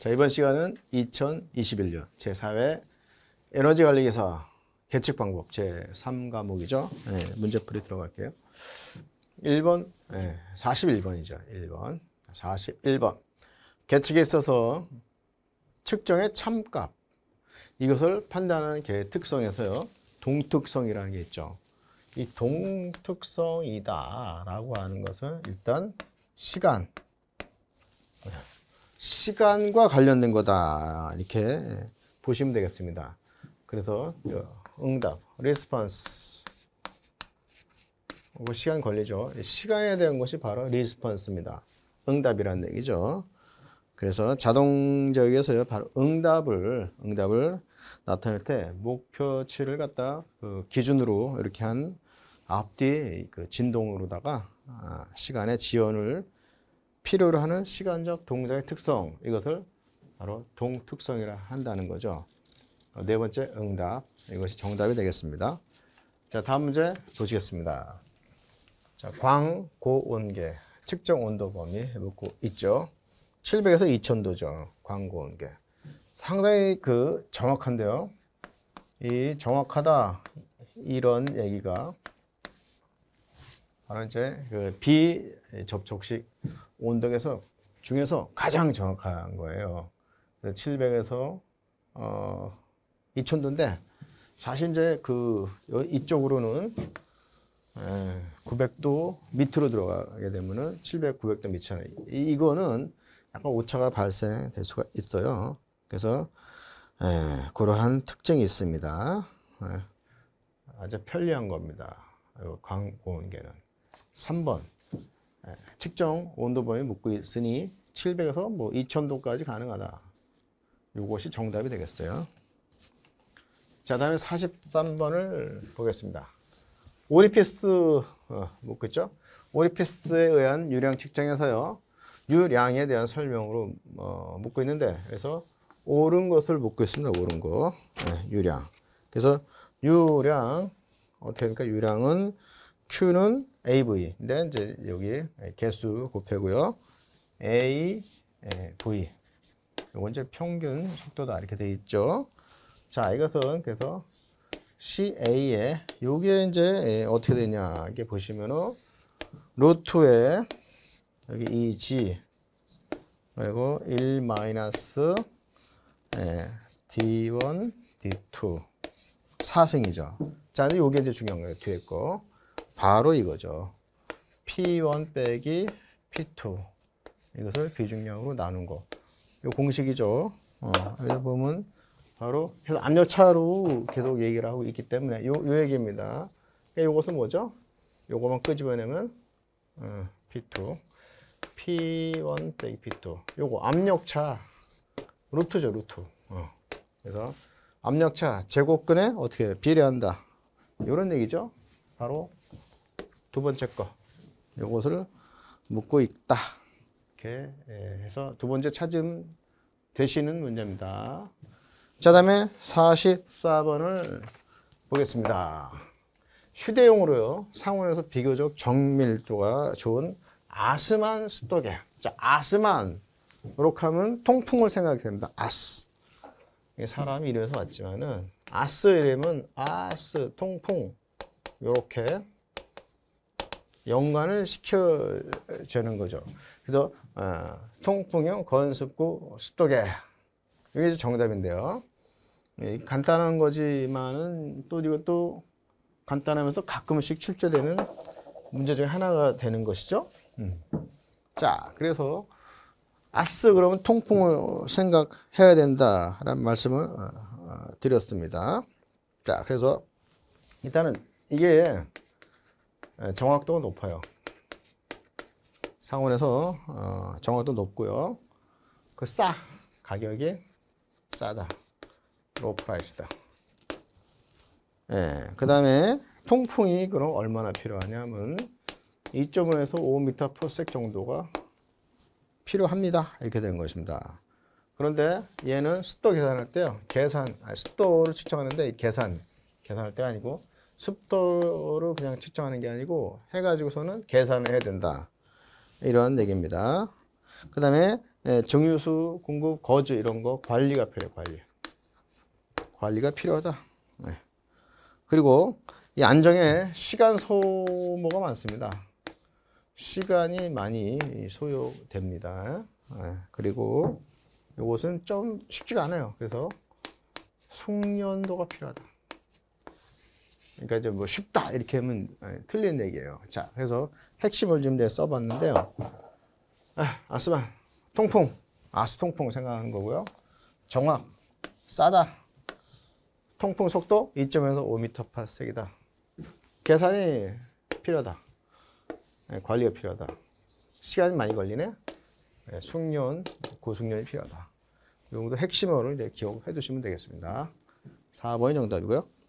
자, 이번 시간은 2021년 제4회 에너지 관리 기사 계측 방법 제3과목이죠. 네, 예, 문제풀이 들어갈게요. 1번, 네, 예, 41번이죠. 1번. 41번. 계측에 있어서 측정의 참값. 이것을 판단하는 개 특성에서요. 동특성이라는 게 있죠. 이 동특성이다라고 하는 것은 일단 시간, 시간과 관련된 거다. 이렇게 보시면 되겠습니다. 그래서 응답, response. 뭐 시간 걸리죠. 시간에 대한 것이 바로 response입니다. 응답이라는 얘기죠. 그래서 자동적에서 바로 응답을 응답을 나타낼 때 목표치를 갖다 그 기준으로 이렇게 한 앞뒤 그 진동으로다가 아, 시간의 지연을 필요로 하는 시간적 동작의 특성 이것을 바로 동특성이라 한다는 거죠. 어, 네 번째 응답 이것이 정답이 되겠습니다. 자 다음 문제 보시겠습니다. 자 광고온계 측정 온도 범위 묻고 있죠. 700에서 2000도죠. 광고온계 상당히 그 정확한데요. 이 정확하다 이런 얘기가 바로 이제 그 비접촉식 온덕에서 중에서 가장 정확한 거예요. 700에서 어, 2000도인데 사실 이제 그 이쪽으로는 900도 예, 밑으로 들어가게 되면은 700, 900도 밑이잖아요. 이거는 약간 오차가 발생될 수가 있어요. 그래서 예, 그러한 특징이 있습니다. 예, 아주 편리한 겁니다. 광고원계는 3번 예. 측정 온도 범위 묻고 있으니 700에서 뭐 2000도까지 가능하다. 이것이 정답이 되겠어요. 자, 다음에 43번을 보겠습니다. 오리피스 어, 묻겠죠? 오리피스에 의한 유량 측정에서요. 유량에 대한 설명으로 어, 묻고 있는데 그래서 옳은 것을 묻고 있습니다. 옳은 거. 네, 유량. 그래서 유량 어떻게 됩니까? 유량은 Q는 a v 근데 이제 여기 개수 곱해고요. A, 예, V. 요건 이제 평균 속도다 이렇게 돼 있죠. 자, 이것은 그래서 CA에 요게 이제 예, 어떻게 되냐 이게 보시면은 루트에 여기 e g 그리고 1 마이너스 D1, 예, D2 4승이죠. 자, 이제 요게 이제 중요한 거예요. 뒤에 거. 바로 이거죠. P1 빼기 P2 이것을 비중량으로 나눈 거. 이 공식이죠. 어, 여기 보면 바로 계속 압력차로 계속 얘기를 하고 있기 때문에 요, 요 얘기입니다. 그러니까 이것은 뭐죠? 요거만 끄집어내면 어, P2 P1 빼기 P2 요거 압력차 루트죠 루트 어. 그래서 압력차 제곱근에 어떻게 비례한다 이런 얘기죠 바로 두 번째 거 요것을 묻고 있다. 이렇게 예, 해서 두 번째 찾음 되시는 문제입니다. 자, 다음에 44번을 보겠습니다. 휴대용으로요. 상온에서 비교적 정밀도가 좋은 아스만 습도계. 자, 아스만. 이렇면 통풍을 생각이 됩니다. 아스. 사람이 이래서 왔지만은 아스 이러면 아스 통풍. 요렇게 연관을 시켜주는 거죠. 그래서 어, 통풍형 건습구 습도계 이게 정답인데요. 예, 간단한 거지만은 또 이것도 간단하면서 가끔씩 출제되는 문제 중에 하나가 되는 것이죠. 음. 자, 그래서 아스 그러면 통풍을 생각해야 된다라는 말씀을 어, 어, 드렸습니다. 자, 그래서 일단은 이게 예, 정확도가 높아요. 상온에서 어, 정확도 높고요. 그 싸. 가격이 싸다. 로 프라이스다. 예. 그 다음에 통풍이 그럼 얼마나 필요하냐면 2.5에서 5m p 정도가 필요합니다. 이렇게 된 것입니다. 그런데 얘는 습도 계산할 때요. 계산, 아니, 습도를 측정하는데 계산, 계산할 때가 아니고 습도를 그냥 측정하는 게 아니고 해가지고서는 계산을 해야 된다. 이런 얘기입니다. 그 다음에 예, 증유수, 공급, 거주 이런 거 관리가 필요해 관리. 관리가 필요하다. 네. 그리고 이 안정에 시간 소모가 많습니다. 시간이 많이 소요됩니다. 네. 그리고 이것은 좀 쉽지가 않아요. 그래서 숙련도가 필요하다. 그러니까 이제 뭐 쉽다 이렇게 하면 아, 틀린 얘기예요. 자, 그래서 핵심을 좀 써봤는데요. 아, 아스만 통풍, 아스통풍 생각하는 거고요. 정확, 싸다. 통풍 속도 2에서 5m/s이다. 계산이 필요하다. 네, 관리가 필요하다. 시간이 많이 걸리네. 네, 숙련, 고숙련이 필요하다. 이 정도 핵심어를 이제 기억해 두시면 되겠습니다. 4번이 정답이고요.